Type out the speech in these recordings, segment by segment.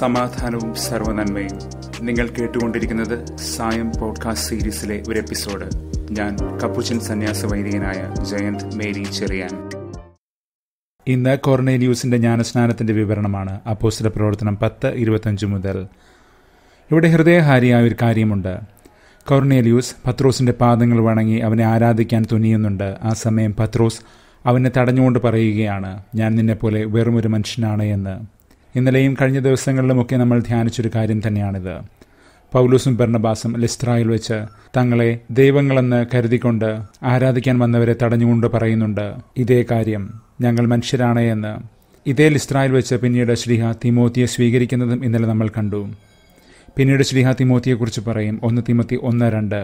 സമാധാനവും സർവനന്മയും നിങ്ങൾ കേട്ടുകൊണ്ടിരിക്കുന്നത് സായം പോഡ്കാസ്റ്റ് സീരീസിലെ ഒരു എപ്പിസോഡ് ഞാൻ കപ്പുച്ചൻ സന്യാസ വൈദികനായ ജയന്ത് മേരി ചെറിയാൻ ഇന്ന് കോർണേലിയൂസിന്റെ ജ്ഞാനസ്നാനത്തിന്റെ വിവരണമാണ് അപ്പോസ്റ്റല പ്രവർത്തനം പത്ത് ഇരുപത്തഞ്ച് മുതൽ ഇവിടെ ഹൃദയഹാരിയായ ഒരു കാര്യമുണ്ട് കോർണേലിയൂസ് പത്രോസിന്റെ പാദങ്ങൾ വണങ്ങി അവനെ ആരാധിക്കാൻ തുനിയുന്നുണ്ട് ആ സമയം പത്രോസ് അവനെ തടഞ്ഞുകൊണ്ട് പറയുകയാണ് ഞാൻ നിന്നെപ്പോലെ വെറുമൊരു മനുഷ്യനാണ് എന്ന് ഇന്നലെയും കഴിഞ്ഞ ദിവസങ്ങളിലുമൊക്കെ നമ്മൾ ധ്യാനിച്ചൊരു കാര്യം തന്നെയാണിത് പൗലൂസും ഭരണബാസും ലിസ്ട്രായിൽ വെച്ച് തങ്ങളെ ദൈവങ്ങളെന്ന് കരുതിക്കൊണ്ട് ആരാധിക്കാൻ വന്നവരെ തടഞ്ഞുകൊണ്ട് പറയുന്നുണ്ട് ഇതേ കാര്യം ഞങ്ങൾ മനുഷ്യരാണ് എന്ന് ഇതേ ലിസ്ട്രായിൽ വെച്ച് പിന്നീട് ശ്രീഹ തിമോത്തിയെ സ്വീകരിക്കുന്നതും ഇന്നലെ നമ്മൾ കണ്ടു പിന്നീട് ശ്രീഹ തിമോത്തിയെക്കുറിച്ച് പറയും ഒന്ന് തിമത്തി ഒന്ന് രണ്ട്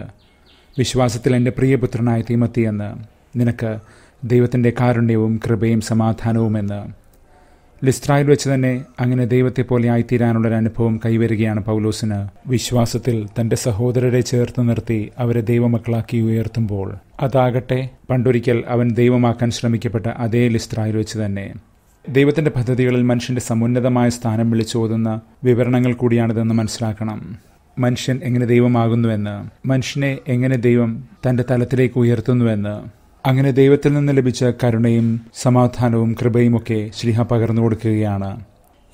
വിശ്വാസത്തിൽ എൻ്റെ പ്രിയപുത്രനായ തിമത്തി എന്ന് നിനക്ക് ദൈവത്തിൻ്റെ കാരുണ്യവും കൃപയും സമാധാനവും എന്ന് ലിസ്ട്രായിൽ വെച്ച് തന്നെ അങ്ങനെ ദൈവത്തെ പോലെ ആയിത്തീരാനുള്ള ഒരു അനുഭവം കൈവരികയാണ് പൗലോസിന് വിശ്വാസത്തിൽ തന്റെ സഹോദരരെ ചേർത്ത് നിർത്തി അവരെ ദൈവമക്കളാക്കി ഉയർത്തുമ്പോൾ അതാകട്ടെ പണ്ടൊരിക്കൽ അവൻ ദൈവമാക്കാൻ ശ്രമിക്കപ്പെട്ട അതേ ലിസ്ട്രായിൽ വെച്ച് തന്നെ ദൈവത്തിന്റെ പദ്ധതികളിൽ മനുഷ്യന്റെ സമുന്നതമായ സ്ഥാനം വിളിച്ചോതുന്ന വിവരണങ്ങൾ കൂടിയാണിതെന്ന് മനസ്സിലാക്കണം മനുഷ്യൻ എങ്ങനെ ദൈവമാകുന്നുവെന്ന് മനുഷ്യനെ എങ്ങനെ ദൈവം തന്റെ തലത്തിലേക്ക് ഉയർത്തുന്നുവെന്ന് അങ്ങനെ ദൈവത്തിൽ നിന്ന് ലഭിച്ച കരുണയും സമാധാനവും കൃപയും ഒക്കെ ശ്രീഹ പകർന്നു കൊടുക്കുകയാണ്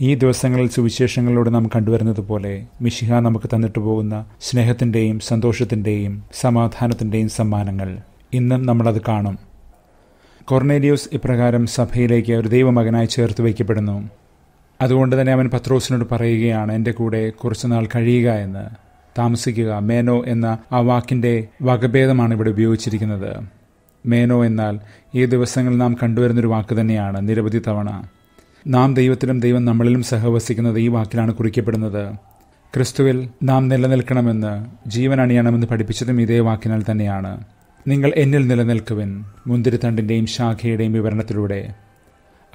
ഈ ദിവസങ്ങളിൽ സുവിശേഷങ്ങളിലൂടെ നാം കണ്ടുവരുന്നത് പോലെ മിഷിഹ നമുക്ക് തന്നിട്ട് പോകുന്ന സ്നേഹത്തിൻ്റെയും സന്തോഷത്തിൻ്റെയും സമാധാനത്തിൻ്റെയും സമ്മാനങ്ങൾ ഇന്നും നമ്മളത് കാണും കൊർണേലിയോസ് ഇപ്രകാരം സഭയിലേക്ക് ഒരു ദൈവമകനായി ചേർത്ത് വയ്ക്കപ്പെടുന്നു അതുകൊണ്ട് തന്നെ അവൻ പത്രോസിനോട് പറയുകയാണ് എൻ്റെ കൂടെ കുറച്ചുനാൾ കഴിയുക എന്ന് താമസിക്കുക മേനോ എന്ന ആ വാക്കിൻ്റെ വകഭേദമാണ് ഇവിടെ ഉപയോഗിച്ചിരിക്കുന്നത് മേനോ എന്നാൽ ഈ ദിവസങ്ങളിൽ നാം കണ്ടുവരുന്നൊരു വാക്ക് തന്നെയാണ് നിരവധി തവണ നാം ദൈവത്തിലും ദൈവം നമ്മളിലും സഹവസിക്കുന്നത് ഈ വാക്കിലാണ് കുറിക്കപ്പെടുന്നത് ക്രിസ്തുവിൽ നാം നിലനിൽക്കണമെന്ന് ജീവൻ അണിയണമെന്ന് പഠിപ്പിച്ചതും ഇതേ വാക്കിനാൽ തന്നെയാണ് നിങ്ങൾ എന്നിൽ നിലനിൽക്കുവിൻ മുന്തിരിത്തണ്ടിൻ്റെയും ശാഖയുടെയും വിവരണത്തിലൂടെ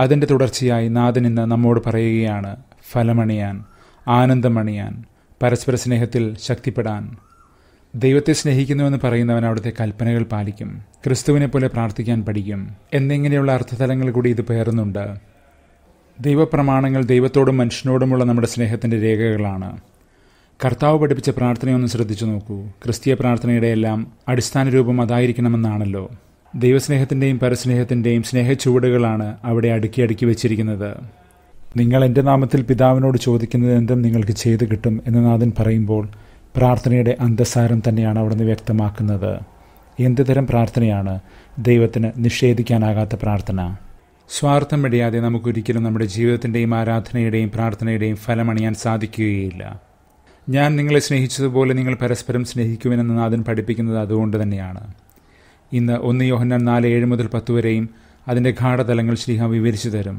അതിൻ്റെ തുടർച്ചയായി നാഥൻ ഇന്ന് നമ്മോട് പറയുകയാണ് ഫലമണിയാൻ ആനന്ദമണിയാൻ പരസ്പര സ്നേഹത്തിൽ ശക്തിപ്പെടാൻ ദൈവത്തെ സ്നേഹിക്കുന്നുവെന്ന് പറയുന്നവൻ അവിടുത്തെ കൽപ്പനകൾ പാലിക്കും ക്രിസ്തുവിനെ പോലെ പ്രാർത്ഥിക്കാൻ പഠിക്കും എന്നിങ്ങനെയുള്ള അർത്ഥതലങ്ങൾ കൂടി ഇത് പേറുന്നുണ്ട് ദൈവപ്രമാണങ്ങൾ ദൈവത്തോടും മനുഷ്യനോടുമുള്ള നമ്മുടെ സ്നേഹത്തിൻ്റെ രേഖകളാണ് കർത്താവ് പഠിപ്പിച്ച പ്രാർത്ഥനയൊന്ന് ശ്രദ്ധിച്ചു നോക്കൂ ക്രിസ്തീയ പ്രാർത്ഥനയുടെ എല്ലാം അടിസ്ഥാന രൂപം അതായിരിക്കണമെന്നാണല്ലോ ദൈവസ്നേഹത്തിൻ്റെയും പരസ്നേഹത്തിൻ്റെയും സ്നേഹച്ചുവടുകളാണ് അവിടെ അടുക്കി അടുക്കി വെച്ചിരിക്കുന്നത് നിങ്ങൾ എൻ്റെ നാമത്തിൽ പിതാവിനോട് ചോദിക്കുന്നത് എന്തും നിങ്ങൾക്ക് ചെയ്തു കിട്ടും എന്ന് നാഥൻ പറയുമ്പോൾ പ്രാർത്ഥനയുടെ അന്തസാരം തന്നെയാണ് അവിടുന്ന് വ്യക്തമാക്കുന്നത് തരം പ്രാർത്ഥനയാണ് ദൈവത്തിന് നിഷേധിക്കാനാകാത്ത പ്രാർത്ഥന സ്വാർത്ഥം വെടിയാതെ നമുക്കൊരിക്കലും നമ്മുടെ ജീവിതത്തിൻ്റെയും ആരാധനയുടെയും പ്രാർത്ഥനയുടെയും ഫലമണിയാൻ സാധിക്കുകയില്ല ഞാൻ നിങ്ങളെ സ്നേഹിച്ചതുപോലെ നിങ്ങൾ പരസ്പരം സ്നേഹിക്കുമെന്ന് നാഥൻ പഠിപ്പിക്കുന്നത് അതുകൊണ്ട് തന്നെയാണ് ഇന്ന് ഒന്ന് യോഹന്നാൻ നാല് ഏഴ് മുതൽ പത്ത് വരെയും അതിൻ്റെ ഗാഠതലങ്ങൾ ശ്രീഹ വിവരിച്ചു തരും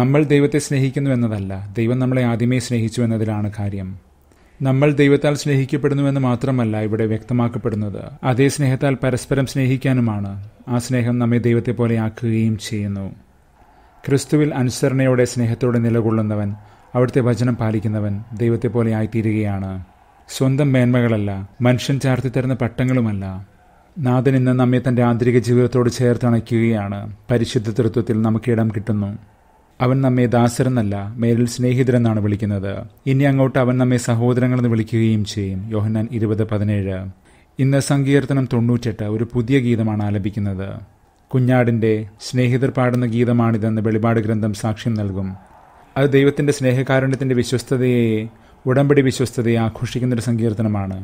നമ്മൾ ദൈവത്തെ സ്നേഹിക്കുന്നു എന്നതല്ല ദൈവം നമ്മളെ ആദ്യമേ സ്നേഹിച്ചു എന്നതിലാണ് കാര്യം നമ്മൾ ദൈവത്താൽ സ്നേഹിക്കപ്പെടുന്നുവെന്ന് മാത്രമല്ല ഇവിടെ വ്യക്തമാക്കപ്പെടുന്നത് അതേ സ്നേഹത്താൽ പരസ്പരം സ്നേഹിക്കാനുമാണ് ആ സ്നേഹം നമ്മെ ദൈവത്തെ പോലെ ആക്കുകയും ചെയ്യുന്നു ക്രിസ്തുവിൽ അനുസരണയോടെ സ്നേഹത്തോടെ നിലകൊള്ളുന്നവൻ അവിടുത്തെ വചനം പാലിക്കുന്നവൻ ദൈവത്തെ പോലെ ആയിത്തീരുകയാണ് സ്വന്തം മേന്മകളല്ല മനുഷ്യൻ ചാർത്തി തരുന്ന പട്ടങ്ങളുമല്ല നാഥൻ ഇന്ന് നമ്മെ തൻ്റെ ആന്തരിക ജീവിതത്തോട് ചേർത്തണയ്ക്കുകയാണ് പരിശുദ്ധ തൃത്വത്തിൽ നമുക്ക് ഇടം കിട്ടുന്നു അവൻ നമ്മെ ദാസരെന്നല്ല മേലിൽ സ്നേഹിതരെന്നാണ് വിളിക്കുന്നത് ഇനി അങ്ങോട്ട് അവൻ നമ്മെ സഹോദരങ്ങളെന്ന് വിളിക്കുകയും ചെയ്യും യോഹന്നാൻ ഇരുപത് പതിനേഴ് ഇന്ന് സങ്കീർത്തനം തൊണ്ണൂറ്റെട്ട് ഒരു പുതിയ ഗീതമാണ് ആലപിക്കുന്നത് കുഞ്ഞാടിന്റെ സ്നേഹിതർ പാടുന്ന ഗീതമാണിതെന്ന് വെളിപാട് ഗ്രന്ഥം സാക്ഷ്യം നൽകും അത് ദൈവത്തിന്റെ സ്നേഹകാരുണ്യത്തിന്റെ വിശ്വസ്തതയെ ഉടമ്പടി വിശ്വസ്തതയെ ആഘോഷിക്കുന്നൊരു സങ്കീർത്തനമാണ്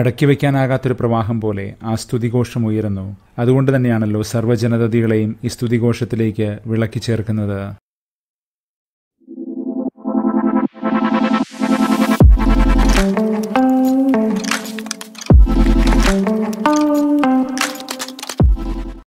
അടക്കി വയ്ക്കാനാകാത്തൊരു പ്രവാഹം പോലെ ആ സ്തുതിഘോഷം ഉയരുന്നു അതുകൊണ്ട് തന്നെയാണല്ലോ സർവ്വജനതകളെയും ഈ സ്തുതിഘോഷത്തിലേക്ക് വിളക്കി ചേർക്കുന്നത്